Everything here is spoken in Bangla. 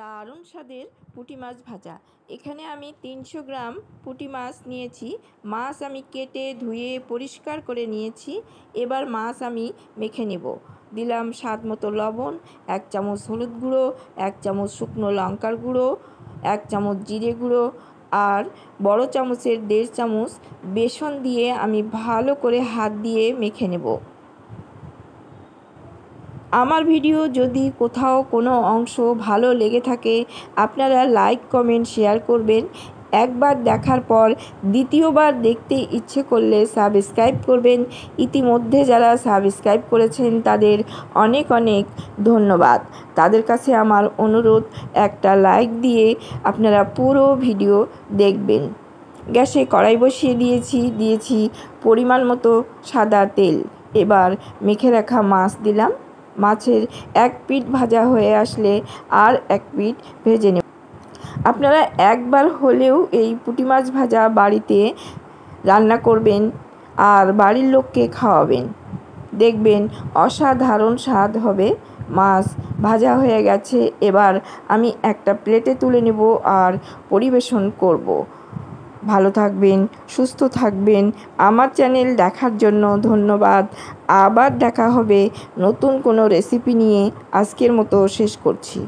দারুণ স্বাদের পুঁটি মাছ ভাজা এখানে আমি তিনশো গ্রাম পুঁটি মাছ নিয়েছি মাছ আমি কেটে ধুয়ে পরিষ্কার করে নিয়েছি এবার মাছ আমি মেখে নেব দিলাম স্বাদ মতো লবণ এক চামচ হলুদ গুঁড়ো এক চামচ শুকনো লঙ্কার গুঁড়ো এক চামচ জিরে গুঁড়ো আর বড় চামচের দেড় চামচ বেসন দিয়ে আমি ভালো করে হাত দিয়ে মেখে নেবো আমার ভিডিও যদি কোথাও কোনো অংশ ভালো লেগে থাকে আপনারা লাইক কমেন্ট শেয়ার করবেন একবার দেখার পর দ্বিতীয়বার দেখতে ইচ্ছে করলে সাবস্ক্রাইব করবেন ইতিমধ্যে যারা সাবস্ক্রাইব করেছেন তাদের অনেক অনেক ধন্যবাদ তাদের কাছে আমার অনুরোধ একটা লাইক দিয়ে আপনারা পুরো ভিডিও দেখবেন গ্যাসে কড়াই বসিয়ে দিয়েছি দিয়েছি পরিমাণ মতো সাদা তেল এবার মেখে রাখা মাছ দিলাম মাছের এক পিট ভাজা হয়ে আসলে আর এক পিট ভেজে নেব আপনারা একবার হলেও এই পুঁটি মাছ ভাজা বাড়িতে রান্না করবেন আর বাড়ির লোককে খাওয়াবেন দেখবেন অসাধারণ স্বাদ হবে মাছ ভাজা হয়ে গেছে এবার আমি একটা প্লেটে তুলে নেব আর পরিবেশন করব ভালো থাকবেন সুস্থ থাকবেন আমার চ্যানেল দেখার জন্য ধন্যবাদ আবার দেখা হবে নতুন কোনো রেসিপি নিয়ে আজকের মতো শেষ করছি